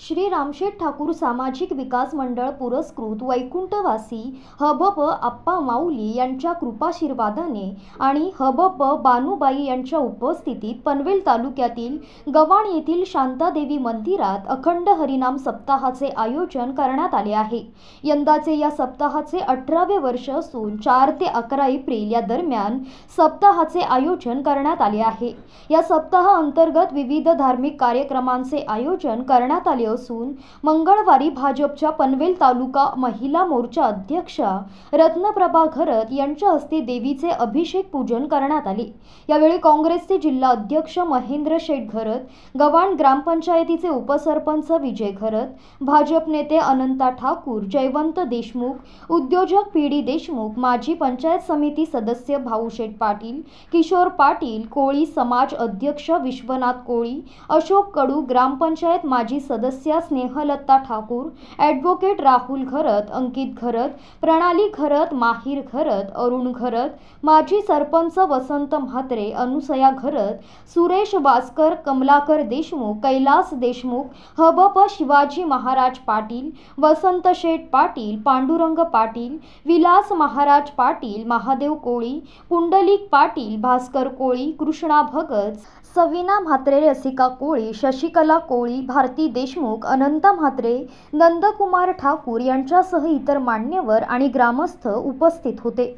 श्री रामशेठ ठाकूर सामाजिक विकास मंडळ पुरस्कृत वैकुंठवासी हबप आप्पा माऊली यांच्या कृपाशीर्वादाने आणि हबब बानूबाई यांच्या उपस्थितीत पनवेल तालुक्यातील गवाण येथील शांतादेवी मंदिरात अखंड हरिनाम सप्ताहाचे आयोजन करण्यात आले आहे यंदाचे या सप्ताहाचे अठरावे वर्ष असून चार ते अकरा एप्रिल या दरम्यान सप्ताहाचे आयोजन करण्यात आले आहे या सप्ताहा अंतर्गत विविध धार्मिक कार्यक्रमांचे आयोजन करण्यात आले झाले असून मंगळवारी भाजपच्या पनवेल तालुका महिला मोर्चा अध्यक्षा रत्नप्रभा घरत यांच्या हस्ते देवीचे अभिषेक पूजन करण्यात आले यावेळी काँग्रेसचे जिल्हा अध्यक्ष महेंद्र शेठ घरत गव्हाण ग्रामपंचायतीचे उपसरपंच विजय घरत भाजप नेते अनंता ठाकूर जयवंत देशमुख उद्योजक पी डी देशमुख माजी पंचायत समिती सदस्य शेठ पाटील किशोर पाटील कोळी समाज अध्यक्ष विश्वनाथ कोळी अशोक कडू ग्रामपंचायत माजी सदस्य सदस्या स्नेहलता ठाकूर ॲडव्होकेट राहुल घरत अंकित घरत प्रणाली घरत माहीर घरत अरुण घरत माजी सरपंच वसंत म्हात्रे अनुसया घरत सुरेश वासकर कमलाकर देशमुख कैलास देशमुख हबप शिवाजी महाराज पाटील वसंत शेठ पाटील पांडुरंग पाटील विलास महाराज पाटील महादेव कोळी पुंडलिक पाटील भास्कर कोळी कृष्णा भगत सविना म्हात्रे रसिका कोळी शशिकला कोळी भारती देशमुख देशमुख अनंता म्हात्रे नंदकुमार ठाकूर यांच्यासह इतर मान्यवर आणि ग्रामस्थ उपस्थित होते